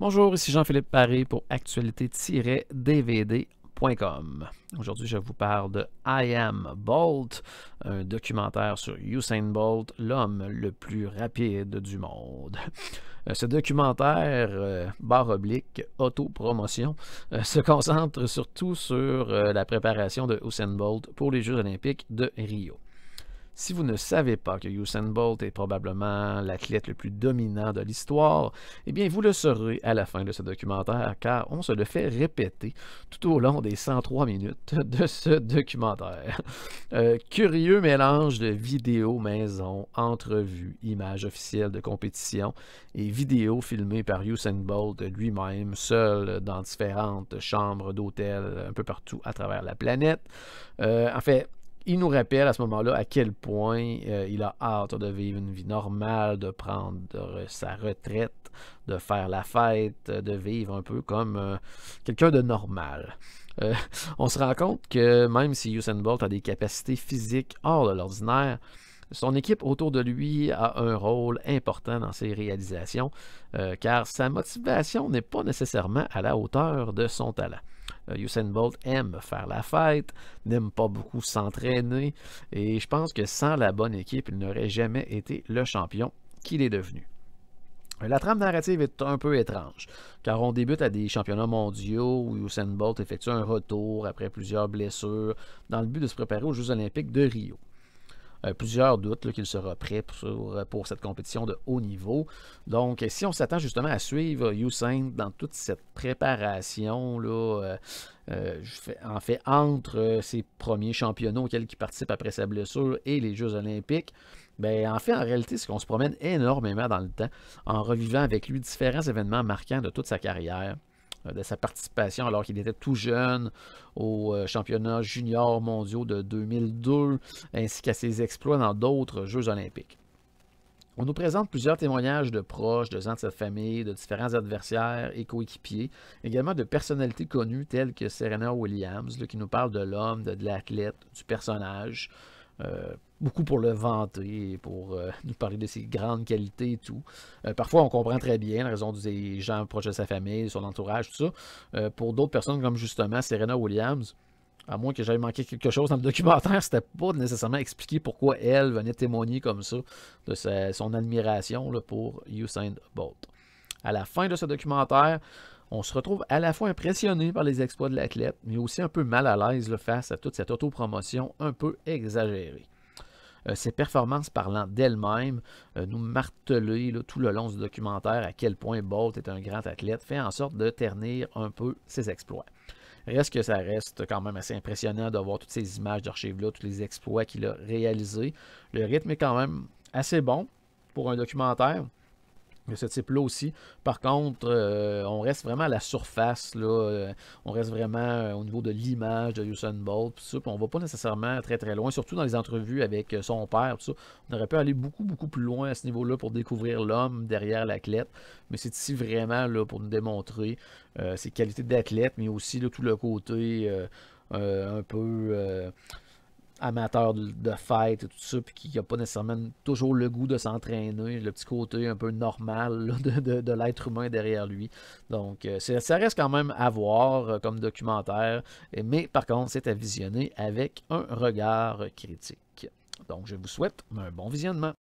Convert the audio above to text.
Bonjour, ici Jean-Philippe Paris pour actualité-dvd.com. Aujourd'hui, je vous parle de I Am Bolt, un documentaire sur Usain Bolt, l'homme le plus rapide du monde. Euh, ce documentaire, euh, barre oblique, autopromotion, euh, se concentre surtout sur la préparation de Usain Bolt pour les Jeux olympiques de Rio. Si vous ne savez pas que Usain Bolt est probablement l'athlète le plus dominant de l'histoire, eh bien vous le saurez à la fin de ce documentaire car on se le fait répéter tout au long des 103 minutes de ce documentaire. Euh, curieux mélange de vidéos maison, entrevues, images officielles de compétition et vidéos filmées par Usain Bolt lui-même seul dans différentes chambres d'hôtel un peu partout à travers la planète. Euh, en fait, il nous rappelle à ce moment-là à quel point euh, il a hâte de vivre une vie normale, de prendre sa retraite, de faire la fête, euh, de vivre un peu comme euh, quelqu'un de normal. on se rend compte que même si Usain Bolt a des capacités physiques hors de l'ordinaire, son équipe autour de lui a un rôle important dans ses réalisations, car sa motivation n'est pas nécessairement à la hauteur de son talent. Euh, Usain Bolt aime faire la fête, n'aime pas beaucoup s'entraîner, et je pense que sans la bonne équipe, il n'aurait jamais été le champion qu'il est devenu. La trame narrative est un peu étrange, car on débute à des championnats mondiaux où Usain Bolt effectue un retour après plusieurs blessures dans le but de se préparer aux Jeux olympiques de Rio. Euh, plusieurs doutes qu'il sera prêt euh, pour, cette compétition de haut niveau. Donc, euh, si on s'attend justement à suivre Usain dans toute cette préparation, en fait, entre ses premiers championnats auxquels il participe après sa blessure et les Jeux olympiques, ben, en fait, en réalité, c'est qu'on se promène énormément dans le temps en revivant avec lui différents événements marquants de toute sa carrière. Euh, de sa participation alors qu'il était tout jeune au euh, championnat junior mondiaux de 2002, ainsi qu'à ses exploits dans d'autres Jeux olympiques. On nous présente plusieurs témoignages de proches, de gens de cette famille, de différents adversaires et coéquipiers, également de personnalités connues telles que Serena Williams, qui nous parle de l'homme, de, l'athlète, du personnage. Euh, beaucoup pour le vanter, pour euh, nous parler de ses grandes qualités et tout. Euh, parfois, on comprend très bien la raison des gens proches de sa famille, son entourage, tout ça. Euh, pour d'autres personnes, comme justement Serena Williams, à moins que j'avais manqué quelque chose dans le documentaire, c'était pas nécessairement expliqué pourquoi elle venait témoigner comme ça de son admiration pour Usain Bolt. À la fin de ce documentaire, on se retrouve à la fois impressionné par les exploits de l'athlète, mais aussi un peu mal à l'aise face à toute cette autopromotion un peu exagérée. Euh, ses performances parlant d'elles-mêmes, euh, nous marteler tout le long du documentaire à quel point Bolt est un grand athlète, fait en sorte de ternir un peu ses exploits. Reste que ça reste quand même assez impressionnant de voir toutes ces images d'archives-là, tous les exploits qu'il a réalisés. Le rythme est quand même assez bon pour un documentaire ce type-là aussi. Par contre, euh, on reste vraiment à la surface. Là, euh, on reste vraiment euh, au niveau de l'image de Usain Bolt. on ne va pas nécessairement très très loin, surtout dans les entrevues avec son père. On aurait pu aller beaucoup beaucoup plus loin à ce niveau-là pour découvrir l'homme derrière l'athlète. Mais c'est ici vraiment là, pour nous démontrer ses qualités d'athlète, mais aussi tout le côté un peu amateur de, de fête et tout ça, puis qui n'a pas nécessairement toujours le goût de s'entraîner, le petit côté un peu normal de, l'être humain derrière lui. Donc, euh, ça reste quand même à voir euh, comme documentaire, mais par contre, c'est à visionner avec un regard critique. Donc, je vous souhaite un bon visionnement.